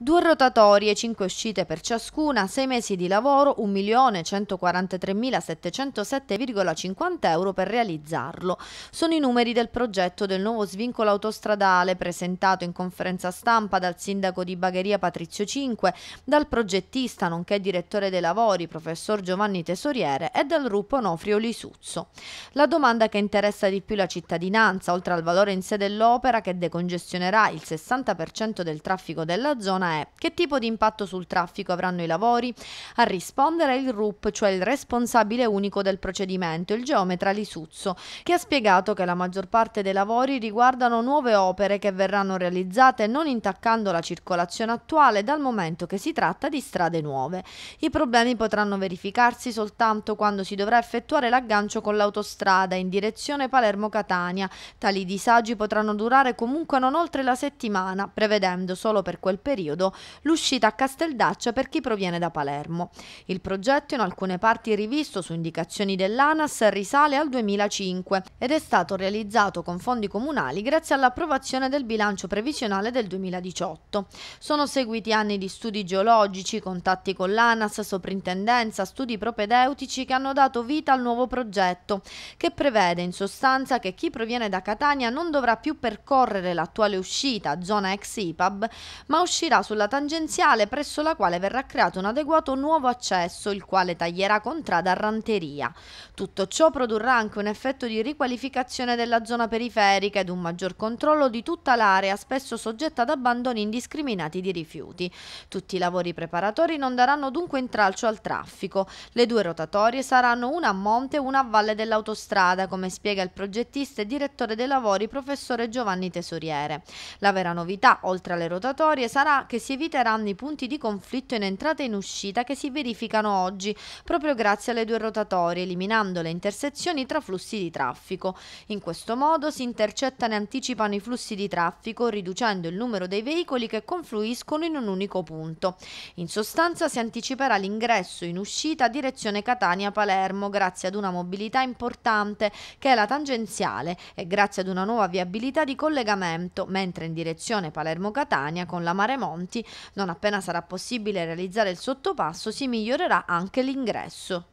Due rotatorie, 5 uscite per ciascuna, 6 mesi di lavoro, 1.143.707,50 euro per realizzarlo. Sono i numeri del progetto del nuovo svincolo autostradale presentato in conferenza stampa dal sindaco di Bagheria Patrizio Cinque, dal progettista nonché direttore dei lavori professor Giovanni Tesoriere e dal gruppo Onofrio Lisuzzo. La domanda che interessa di più la cittadinanza, oltre al valore in sé dell'opera che decongestionerà il 60% del traffico della zona, è che tipo di impatto sul traffico avranno i lavori? A rispondere è il RUP, cioè il responsabile unico del procedimento, il geometra Lisuzzo, che ha spiegato che la maggior parte dei lavori riguardano nuove opere che verranno realizzate non intaccando la circolazione attuale dal momento che si tratta di strade nuove. I problemi potranno verificarsi soltanto quando si dovrà effettuare l'aggancio con l'autostrada in direzione Palermo-Catania. Tali disagi potranno durare comunque non oltre la settimana, prevedendo solo per quel periodo periodo, l'uscita a Casteldaccia per chi proviene da Palermo. Il progetto, in alcune parti rivisto su indicazioni dell'ANAS, risale al 2005 ed è stato realizzato con fondi comunali grazie all'approvazione del bilancio previsionale del 2018. Sono seguiti anni di studi geologici, contatti con l'ANAS, soprintendenza, studi propedeutici che hanno dato vita al nuovo progetto, che prevede in sostanza che chi proviene da Catania non dovrà più percorrere l'attuale uscita, zona ex IPAB, ma uscirà sulla tangenziale presso la quale verrà creato un adeguato nuovo accesso, il quale taglierà contrada a Ranteria. Tutto ciò produrrà anche un effetto di riqualificazione della zona periferica ed un maggior controllo di tutta l'area, spesso soggetta ad abbandoni indiscriminati di rifiuti. Tutti i lavori preparatori non daranno dunque intralcio al traffico. Le due rotatorie saranno una a monte e una a valle dell'autostrada, come spiega il progettista e direttore dei lavori professore Giovanni Tesoriere. La vera novità, oltre alle rotatorie, sarà che che si eviteranno i punti di conflitto in entrata e in uscita che si verificano oggi, proprio grazie alle due rotatorie, eliminando le intersezioni tra flussi di traffico. In questo modo si intercettano e anticipano i flussi di traffico, riducendo il numero dei veicoli che confluiscono in un unico punto. In sostanza si anticiperà l'ingresso in uscita direzione Catania-Palermo grazie ad una mobilità importante che è la tangenziale e grazie ad una nuova viabilità di collegamento, mentre in direzione Palermo-Catania con la Maremonte avanti, non appena sarà possibile realizzare il sottopasso, si migliorerà anche l'ingresso.